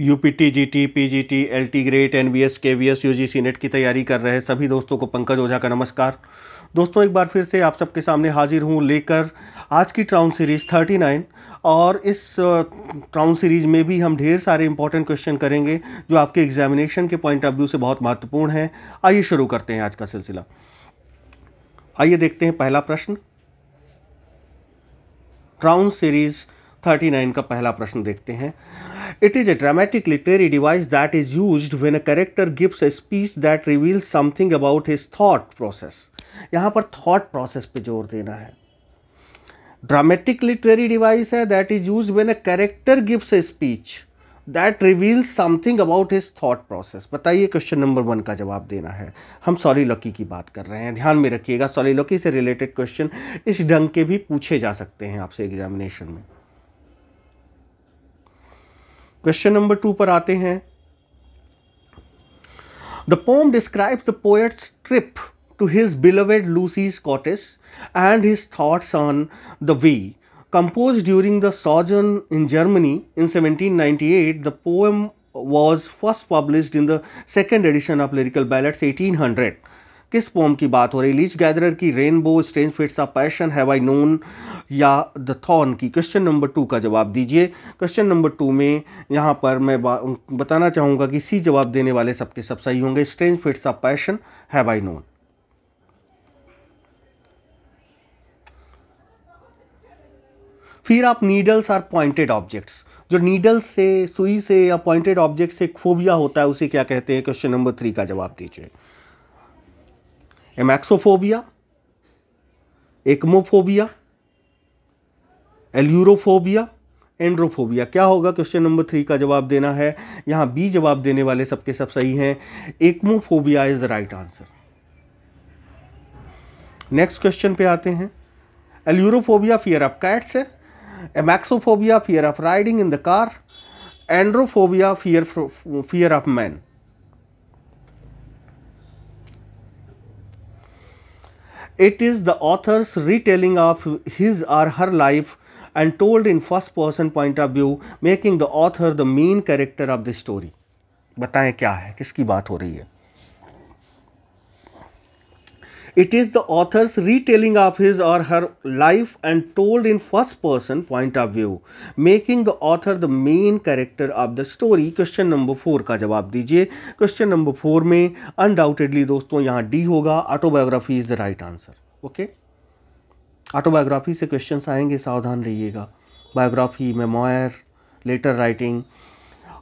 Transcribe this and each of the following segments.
You P T G T P G T L T grade N V S K V S U G C NET की तैयारी कर रहे सभी दोस्तों को पंकज ओझा का नमस्कार दोस्तों एक बार फिर से आप सबके सामने हाजिर हूँ लेकर आज की ट्राउन सीरीज़ 39 और इस ट्राउन सीरीज़ में भी हम ढेर सारे इंपॉर्टेंट क्वेश्चन करेंगे जो आपके एग्जामिनेशन के पॉइंट ऑफ व्यू से बहुत महत्वपूर्ण है आइए शुरू करते हैं आज का सिलसिला आइए देखते हैं पहला प्रश्न ट्राउन सीरीज़ 39 का पहला प्रश्न देखते हैं it is a dramatic literary device that is use when a character gives a speech that reveal something about his thought process यहाँ पर थाट प्रोसेस पर जोर देना है ड्रामेटिक लिटरेरी डिवाइस है that is use when a character gives a speech that reveals something about his thought process बताइए question number one का जवाब देना है हम सॉरी लकी की बात कर रहे हैं ध्यान में रखिएगा सॉली लकी से रिलेटेड क्वेश्चन इस ढंग के भी पूछे जा सकते हैं आपसे एग्जामिनेशन में क्वेश्चन नंबर टू पर आते हैं the poem describe the poet's trip to his beloved Lucy's cottage and his thoughts on the way Composed during the sojourn in Germany in 1798, the poem was first published in the second edition of Lyrical Ballads 1800. किस poem की बात हो रही leech gatherer की rainbow strange fits of passion have I known या the thorn की question number two का जवाब दीजिए क्वेश्चन नंबर टू में यहाँ पर मैं बताना चाहूँगा कि सी जवाब देने वाले सबके सब सही होंगे strange fits of passion have I known फिर आप नीडल्स आर पॉइंटेड ऑब्जेक्ट्स जो नीडल्स से सुई से या पॉइंटेड ऑब्जेक्ट से खूबिया होता है उसे क्या कहते हैं क्वेश्चन नंबर थ्री का जवाब दीजिए एमैक्सोफोबिया एकमोफोबिया एल्यूरोफोबिया एंड्रोफोबिया क्या होगा क्वेश्चन नंबर थ्री का जवाब देना है यहां बी जवाब देने वाले सबके सब सही हैं aichmophobia is the right answer next question पे आते हैं एल्यूरोफोबिया फियर ऑफ कैट्स है amaxophobia fear of riding in the car androphobia fear fear of man It is the author's retelling of his or her life and told in first person point of view, making the author the main character of the story. बताएं क्या है किसकी बात हो रही है it is the author's retelling of his or her life and told in first person point of view making the author the main character of the story question number four का जवाब दीजिए क्वेश्चन नंबर फोर में undoubtedly दोस्तों यहाँ D होगा autobiography is the right answer okay autobiography से question आएंगे सावधान रहिएगा biography memoir letter writing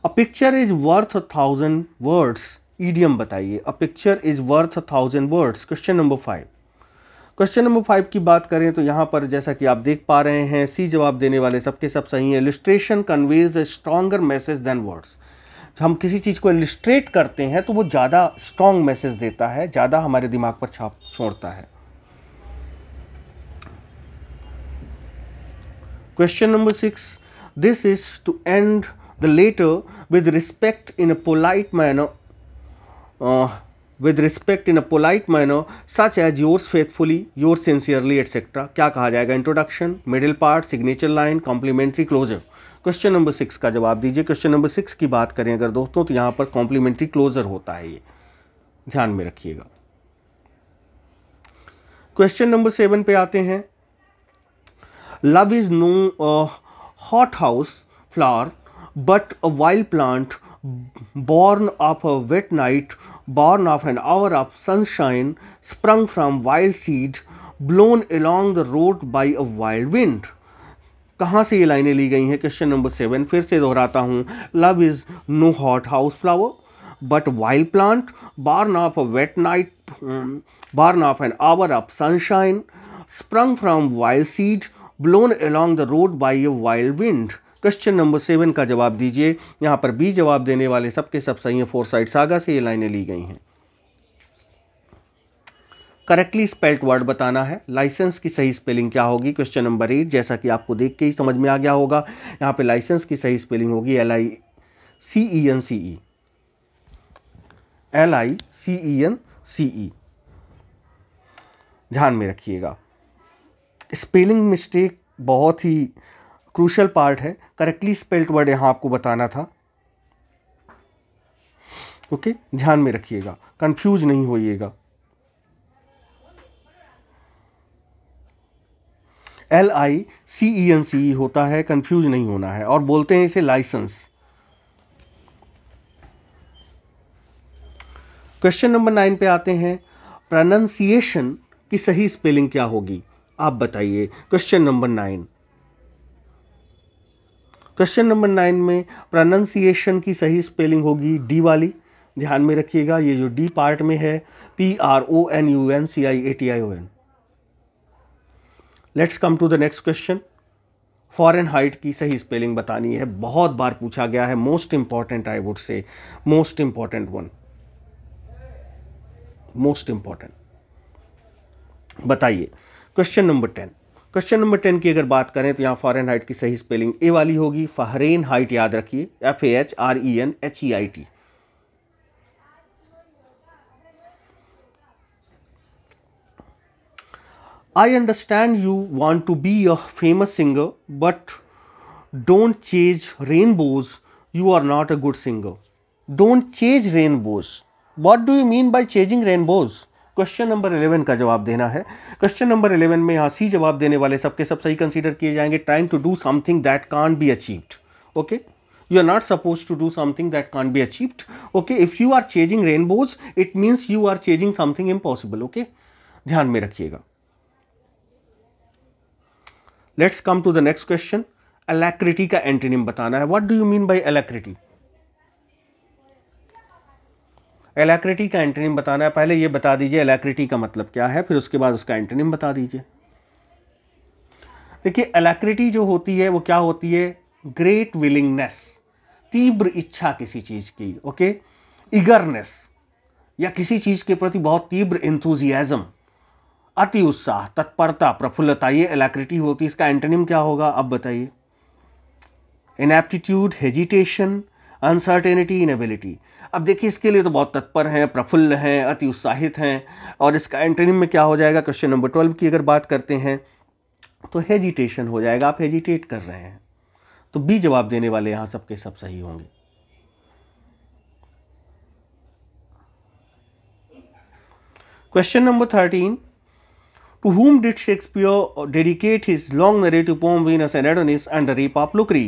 a picture is worth thousand words idiom बताइए अ picture is worth thousand words question number five question number five की बात करें तो यहाँ पर जैसा कि आप देख पा रहे हैं सी जवाब देने वाले सबके सब सही हैं illustration conveys a stronger message than words हम किसी चीज़ को इलिस्ट्रेट करते हैं तो वो ज़्यादा स्ट्रॉन्ग मैसेज देता है ज़्यादा हमारे दिमाग पर छाप छोड़ता है question number six this is to end the letter with respect in a polite manner with respect in a polite polite such as yours faithfully your sincerely etcetera क्या कहा जाएगा introduction middle part signature line complimentary closure question number six का जवाब दीजिए question number six की बात करें अगर दोस्तों तो यहाँ पर कॉम्प्लीमेंट्री क्लोजर होता है ये ध्यान में रखिएगा क्वेश्चन नंबर सेवन पे आते हैं love is no hot house flower but a wild plant born of a wet night born of an hour of sunshine sprung from wild seed blown along the road by a wild wind कहाँ से ये लाइनें ली गई हैं question number seven फिर से दोहराता हूँ love is no hot house flower but wild plant born of a wet night born of an hour of sunshine sprung from wild seed blown along the road by a wild wind question number seven का जवाब दीजिए यहाँ पर B जवाब देने वाले सबके सब सही हैं फोर साइड सागा से ये लाइनें ली गई हैं करेक्टली स्पेल्ट वर्ड बताना है लाइसेंस की सही स्पेलिंग क्या होगी क्वेश्चन नंबर एट जैसा कि आपको देख के ही समझ में आ गया होगा यहाँ पे लाइसेंस की सही स्पेलिंग होगी L I C E N C E L I C E N C E ध्यान में रखिएगा स्पेलिंग मिस्टेक बहुत ही क्रूशल पार्ट है करेक्टली स्पेल्ट वर्ड यहाँ आपको बताना था ओके okay? ध्यान में रखिएगा कंफ्यूज नहीं होइएगा L I C E N सी होता है कंफ्यूज नहीं होना है और बोलते हैं इसे लाइसेंस क्वेश्चन नंबर नाइन पे आते हैं प्रोनाउंसिएशन की सही स्पेलिंग क्या होगी आप बताइए question number nine question number nine में प्रोनाउंसिएशन की सही स्पेलिंग होगी डी वाली ध्यान में रखिएगा ये जो डी पार्ट में है P R O N U N C I A T I O N let's come to the next question Fahrenheit की सही स्पेलिंग बतानी है बहुत बार पूछा गया है most important I would say most important one most important बताइए question number ten question number ten की अगर बात करें तो यहाँ फॉरन हाइट की सही स्पेलिंग ए वाली होगी फहरेन हाइट याद रखिए F A H R E N H E I T I understand you want to be a famous singer but don't chase rainbows you are not a good singer don't chase rainbows what do you mean by chasing rainbows question number eleven का जवाब देना है question number eleven में यहाँ सी जवाब देने वाले सबके सब सही कंसीडर किए जाएंगे trying to do something that can't be achieved okay you are not supposed to do something that can't be achieved okay if you are chasing rainbows it means you are chasing something impossible okay ध्यान में रखिएगा let's come to the next question alacrity का antonym बताना है what do you mean by alacrity alacrity का antonym बताना है पहले ये बता दीजिए एलैक्रिटी का मतलब क्या है फिर उसके बाद उसका एंटनीम बता दीजिए देखिए एलैक्रिटी जो होती है वो क्या होती है ग्रेट विलिंगनेस तीव्र इच्छा किसी चीज़ की ओके इगरनेस या किसी चीज़ के प्रति बहुत तीव्र इंथुजियाज़म अति उत्साह तत्परता प्रफुल्लता ये एलैक्रिटी होती है इसका एंटनीम क्या होगा अब बताइए inaptitude hesitation uncertainty inability अब देखिए इसके लिए तो बहुत तत्पर हैं प्रफुल्ल हैं अति उत्साहित हैं और इसका एंटोनिम में क्या हो जाएगा क्वेश्चन नंबर ट्वेल्व की अगर बात करते हैं तो हेजिटेशन हो जाएगा आप हेजिटेट कर रहे हैं तो बी जवाब देने वाले यहाँ सबके सब सही होंगे question number thirteen To whom did Shakespeare dedicate his long narrative poem Venus and Adonis and the Rape of Lucre?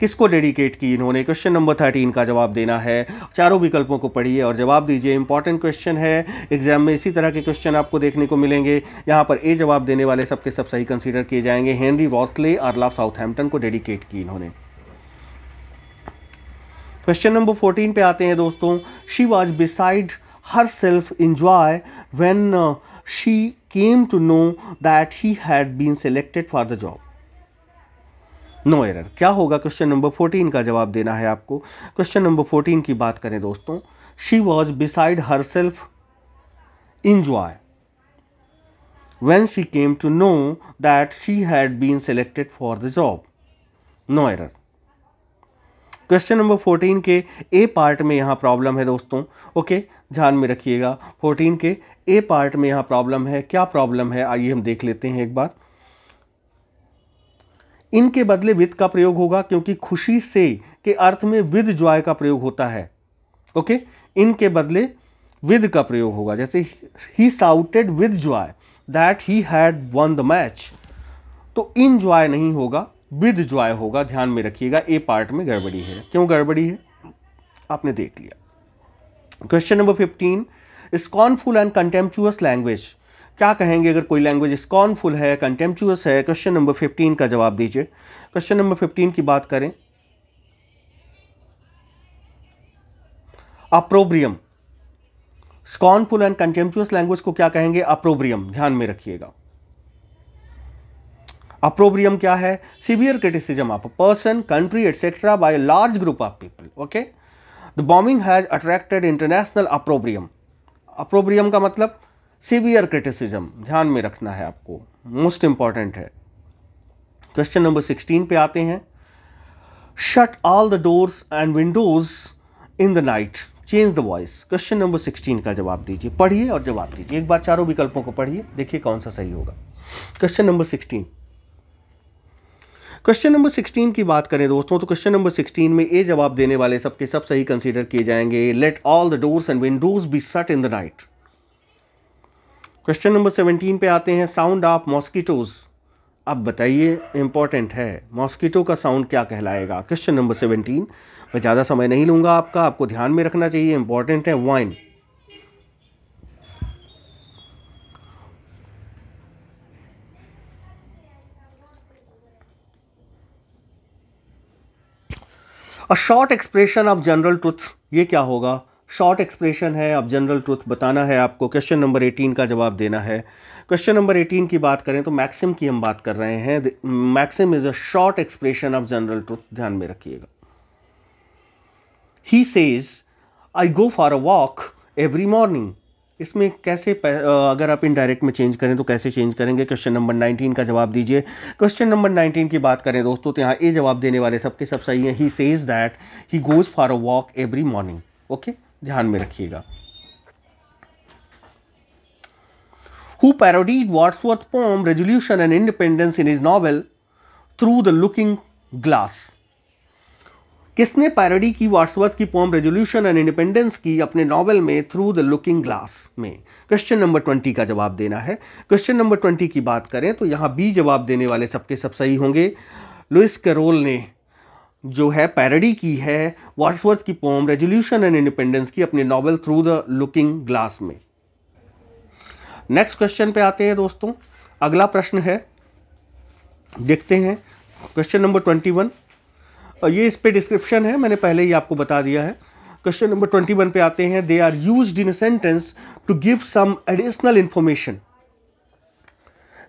किसको डेडिकेट की इन्होंने क्वेश्चन नंबर थर्टीन का जवाब देना है चारों विकल्पों को पढ़िए और जवाब दीजिए इंपॉर्टेंट क्वेश्चन है एग्जाम में इसी तरह के क्वेश्चन आपको देखने को मिलेंगे यहाँ पर ए जवाब देने वाले सबके सब सही कंसीडर किए जाएंगे हेनरी वॉसले अर्लाफ साउथहैम्पटन को डेडिकेट की इन्होंने क्वेश्चन नंबर फोर्टीन पे आते हैं दोस्तों she was beside herself enjoy when she came to know that he had been selected for the job. No no error क्या होगा क्वेश्चन नंबर फोर्टीन का जवाब देना है आपको क्वेश्चन नंबर फोर्टीन की बात करें दोस्तों she was beside herself enjoy when she came to know that she had been selected for the job no error question number fourteen के ए पार्ट में यहाँ प्रॉब्लम है दोस्तों ओके okay? ध्यान में रखिएगा 14 के ए पार्ट में यहाँ प्रॉब्लम है क्या प्रॉब्लम है आइए हम देख लेते हैं एक बार इनके बदले विद का प्रयोग होगा क्योंकि खुशी से के अर्थ में विद ज्वाय का प्रयोग होता है ओके इनके बदले विद का प्रयोग होगा जैसे ही shouted with joy that he had won the match तो इन ज्वाय नहीं होगा विद ज्वाय होगा ध्यान में रखिएगा ए पार्ट में गड़बड़ी है क्यों गड़बड़ी है आपने देख लिया question number fifteen scornful and contemptuous language क्या कहेंगे अगर कोई लैंग्वेज स्कॉनफुल है कंटेम्पचुअस है क्वेश्चन नंबर फिफ्टीन का जवाब दीजिए क्वेश्चन नंबर फिफ्टीन की बात करें opprobrium scornful and contemptuous language को क्या कहेंगे अप्रोब्रियम ध्यान में रखिएगा अप्रोब्रियम क्या है severe criticism of a person country etcetera by large group of people okay the bombing has attracted international opprobrium opprobrium का मतलब सीवियर क्रिटिसिज्म ध्यान में रखना है आपको मोस्ट इंपॉर्टेंट है क्वेश्चन नंबर सिक्सटीन पे आते हैं shut all the doors and windows in the night change the voice question number sixteen का जवाब दीजिए पढ़िए और जवाब दीजिए एक बार चारों विकल्पों को पढ़िए देखिए कौन सा सही होगा question number sixteen question number 16 की बात करें दोस्तों तो क्वेश्चन नंबर 16 में ए जवाब देने वाले सबके सब सही कंसिडर किए जाएंगे let all the doors and windows be shut in the night question number 17 पे आते हैं साउंड ऑफ मॉस्किटोज अब बताइए इंपॉर्टेंट है मॉस्किटो का साउंड क्या कहलाएगा क्वेश्चन नंबर सेवनटीन मैं ज़्यादा समय नहीं लूँगा आपका आपको ध्यान में रखना चाहिए इंपॉर्टेंट है wine a short expression of general truth ये क्या होगा शॉर्ट एक्सप्रेशन है अब जनरल ट्रुथ बताना है आपको क्वेश्चन नंबर 18 का जवाब देना है क्वेश्चन नंबर 18 की बात करें तो मैक्सिम की हम बात कर रहे हैं maxim is a short expression of general truth ध्यान में रखिएगा ही says I go for a walk every morning इसमें कैसे अगर आप इनडायरेक्ट में चेंज करें तो कैसे चेंज करेंगे क्वेश्चन नंबर 19 का जवाब दीजिए क्वेश्चन नंबर 19 की बात करें दोस्तों तो यहाँ ए जवाब देने वाले सबके सब सही हैं he says that he goes for a walk every morning okay ध्यान में रखिएगा who parodied Wordsworth poem resolution and independence in his novel through the looking glass किसने पैरोडी की वाट्सवर्थ की पॉम रेजोल्यूशन एंड इंडिपेंडेंस की अपने नॉवल में through the looking glass में क्वेश्चन नंबर ट्वेंटी का जवाब देना है क्वेश्चन नंबर ट्वेंटी की बात करें तो यहाँ बी जवाब देने वाले सबके सब सही होंगे लुइस करोल ने जो है पैरडी की है वाट्सवर्थ की पॉम रेजोल्यूशन एंड इंडिपेंडेंस की अपने novel through the looking glass में नेक्स्ट क्वेश्चन पे आते हैं दोस्तों अगला प्रश्न है देखते हैं क्वेश्चन नंबर ट्वेंटी वन और ये इस पर डिस्क्रिप्शन है मैंने पहले ही आपको बता दिया है क्वेश्चन नंबर ट्वेंटी वन पे आते हैं they are used in sentence to give some additional information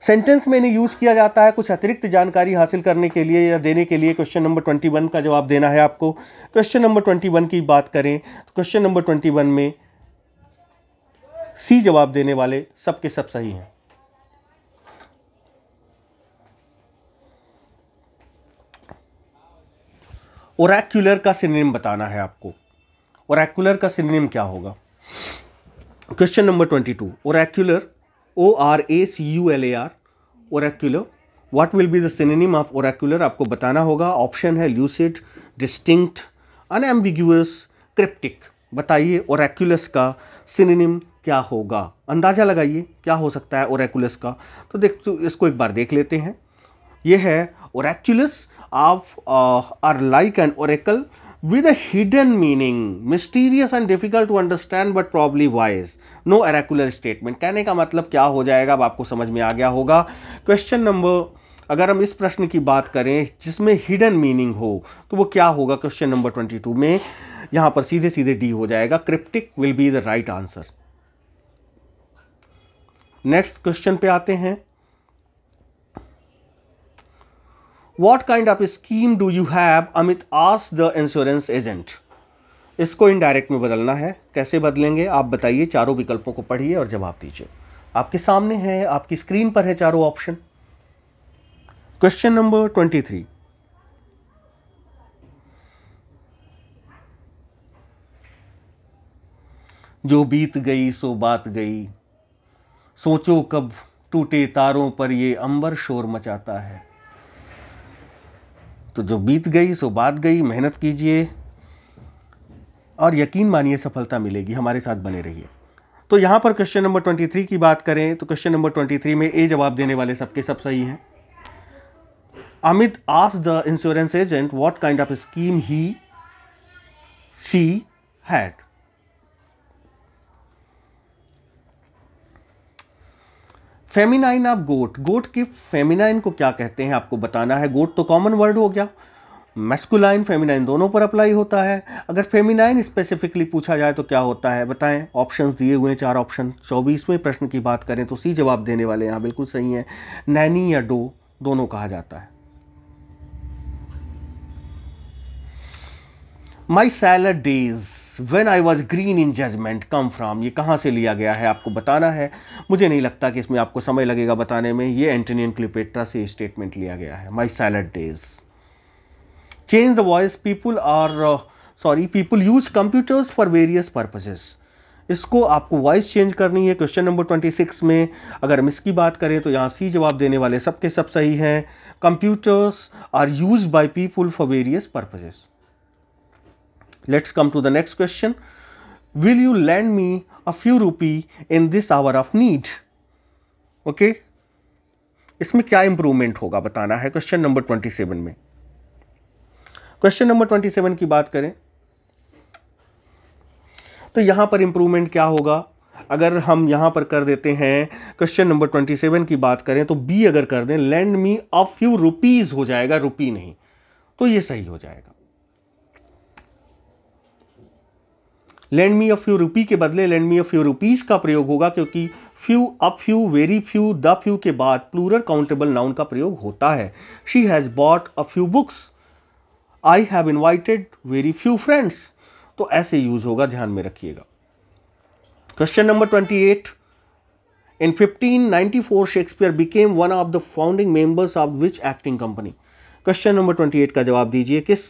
sentence में इन्हें यूज़ किया जाता है कुछ अतिरिक्त जानकारी हासिल करने के लिए या देने के लिए क्वेश्चन नंबर ट्वेंटी वन का जवाब देना है आपको क्वेश्चन नंबर ट्वेंटी वन की बात करें तो क्वेश्चन नंबर ट्वेंटी वन में सी जवाब देने वाले सबके सब सही हैं ओरैक्यूलर का सिनेम बताना है आपको ओरैक्यूलर का सिनेम क्या होगा question number twenty two oracular O R A C U L A R oracular what will be the synonym of oracular आपको बताना होगा ऑप्शन है ल्यूसिड डिस्टिंक्ट अनएम्बिग्यूस क्रिप्टिक बताइए ओरैक्यूलस का सिनेम क्या होगा अंदाज़ा लगाइए क्या हो सकता है ओरेकुलस का तो देख तो इसको एक बार देख लेते हैं यह है Oraculus of, uh, are like an oracle with a hidden meaning, mysterious and difficult to understand but probably wise. No oracular statement. कहने का मतलब क्या हो जाएगा अब आपको समझ में आ गया होगा क्वेश्चन नंबर अगर हम इस प्रश्न की बात करें जिसमें हिडन मीनिंग हो तो वो क्या होगा क्वेश्चन नंबर ट्वेंटी टू में यहां पर सीधे सीधे डी हो जाएगा cryptic will be the right answer next question पे आते हैं What kind of scheme do you have? Amit asked the insurance agent. इसको इनडायरेक्ट में बदलना है कैसे बदलेंगे आप बताइए चारों विकल्पों को पढ़िए और जवाब दीजिए आपके सामने है आपकी स्क्रीन पर है चारों option question number twenty three जो बीत गई सो बात गई सोचो कब टूटे तारों पर ये अंबर शोर मचाता है तो जो बीत गई सो बात गई मेहनत कीजिए और यकीन मानिए सफलता मिलेगी हमारे साथ बने रहिए तो यहाँ पर क्वेश्चन नंबर ट्वेंटी थ्री की बात करें तो क्वेश्चन नंबर ट्वेंटी थ्री में ए जवाब देने वाले सबके सब सही हैं अमित आस the insurance agent what kind of scheme he she had feminine of goat goat के फेमिनाइन को क्या कहते हैं आपको बताना है गोट तो कॉमन वर्ड हो गया मेस्कुलाइन फेमिनाइन दोनों पर अप्लाई होता है अगर फेमिनाइन स्पेसिफिकली पूछा जाए तो क्या होता है बताएं ऑप्शंस दिए हुए हैं चार ऑप्शन चौबीसवें प्रश्न की बात करें तो सी जवाब देने वाले यहाँ बिल्कुल सही है नैनी या डो दोनों कहा जाता है my salad days when I was green in judgement come from ये कहाँ से लिया गया है आपको बताना है मुझे नहीं लगता कि इसमें आपको समय लगेगा बताने में ये एंटनियन क्लिपेट्रा से स्टेटमेंट लिया गया है my salad days change the voice people are sorry people use computers for various purposes इसको आपको वॉइस चेंज करनी है क्वेश्चन नंबर ट्वेंटी सिक्स में अगर हम इसकी बात करें तो यहाँ सी जवाब देने वाले सबके सब सही हैं computers are used by people for various purposes let's come to the next question will you lend me a few rupee in this hour of need okay इसमें क्या इंप्रूवमेंट होगा बताना है क्वेश्चन नंबर ट्वेंटी सेवन में question number twenty seven की बात करें तो यहां पर इंप्रूवमेंट क्या होगा अगर हम यहां पर कर देते हैं क्वेश्चन नंबर ट्वेंटी सेवन की बात करें तो बी अगर कर दें lend me a few rupees हो जाएगा रुपी नहीं तो ये सही हो जाएगा land me a few rupee के बदले lend me a few rupees का प्रयोग होगा क्योंकि few a few very few the few के बाद प्लूरल काउंटेबल नाउन का प्रयोग होता है she has bought a few books I have invited very few friends तो ऐसे यूज होगा ध्यान में रखिएगा question number twenty eight in 1594 Shakespeare became one of the founding members of which acting company question number 28 का जवाब दीजिए किस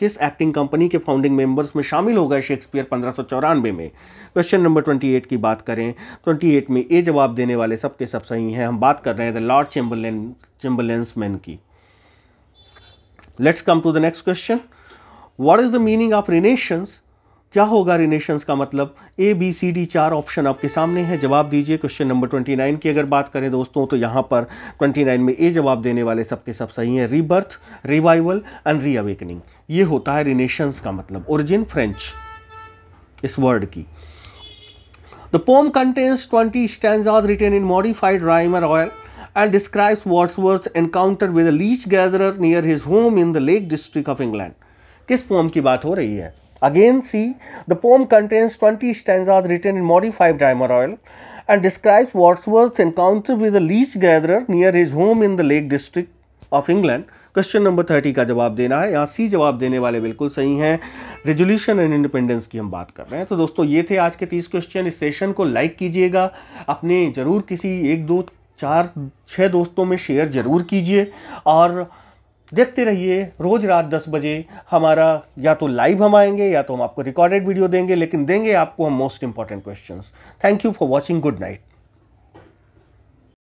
किस एक्टिंग कंपनी के फाउंडिंग मेंबर्स में शामिल हो गए शेक्सपियर पंद्रह में क्वेश्चन नंबर 28 की बात करें 28 में ए जवाब देने वाले सबके सब सही हैं हम बात कर रहे हैं the Lord Chamberlain Chamberlain's man की let's come to the next question what is the meaning of renaissance क्या होगा रिनेशंस का मतलब ए बी सी डी चार ऑप्शन आपके सामने है जवाब दीजिए क्वेश्चन नंबर ट्वेंटी नाइन की अगर बात करें दोस्तों तो यहाँ पर ट्वेंटी नाइन में ए जवाब देने वाले सबके सब सही हैं रीबर्थ रिवाइवल एंड रीअवेकनिंग ये होता है रिनेशंस का मतलब ओरिजिन फ्रेंच इस वर्ड की the poem contains twenty stanzas written in modified rhyme royal and describes Wordsworth's worth encounter a gatherer near his home in the Lake District of England किस poem की बात हो रही है Again see, the poem contains 20 stanzas written in modified oil and describes Wordsworth's encounter with a leech gatherer near his home in the Lake District of England. Question number thirty का जवाब देना है यहाँ सी जवाब देने वाले बिल्कुल सही हैं रेजोल्यूशन एंड इंडिपेंडेंस की हम बात कर रहे हैं तो दोस्तों ये थे आज के तीस क्वेश्चन इस सेशन को लाइक कीजिएगा अपने ज़रूर किसी एक दो चार छः दोस्तों में शेयर ज़रूर कीजिए और देखते रहिए रोज रात दस बजे हमारा या तो लाइव हम आएंगे या तो हम आपको रिकॉर्डेड वीडियो देंगे लेकिन देंगे आपको हम most important questions thank you for watching good night